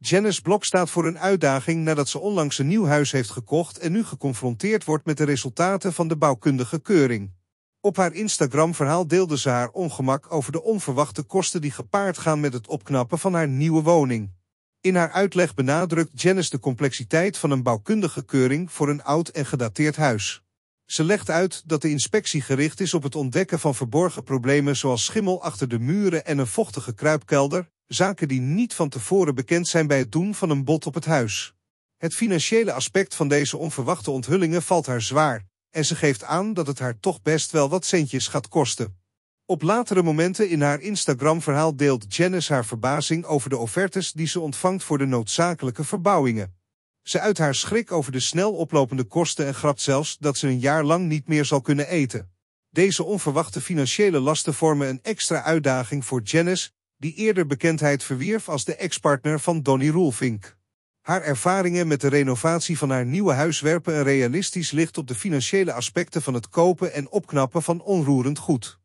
Janice Blok staat voor een uitdaging nadat ze onlangs een nieuw huis heeft gekocht en nu geconfronteerd wordt met de resultaten van de bouwkundige keuring. Op haar Instagram-verhaal deelde ze haar ongemak over de onverwachte kosten die gepaard gaan met het opknappen van haar nieuwe woning. In haar uitleg benadrukt Janice de complexiteit van een bouwkundige keuring voor een oud en gedateerd huis. Ze legt uit dat de inspectie gericht is op het ontdekken van verborgen problemen zoals schimmel achter de muren en een vochtige kruipkelder, zaken die niet van tevoren bekend zijn bij het doen van een bod op het huis. Het financiële aspect van deze onverwachte onthullingen valt haar zwaar, en ze geeft aan dat het haar toch best wel wat centjes gaat kosten. Op latere momenten in haar Instagram-verhaal deelt Janice haar verbazing over de offertes die ze ontvangt voor de noodzakelijke verbouwingen. Ze uit haar schrik over de snel oplopende kosten en grapt zelfs dat ze een jaar lang niet meer zal kunnen eten. Deze onverwachte financiële lasten vormen een extra uitdaging voor Janice, die eerder bekendheid verwierf als de ex-partner van Donnie Roelvink. Haar ervaringen met de renovatie van haar nieuwe huis werpen een realistisch licht op de financiële aspecten van het kopen en opknappen van onroerend goed.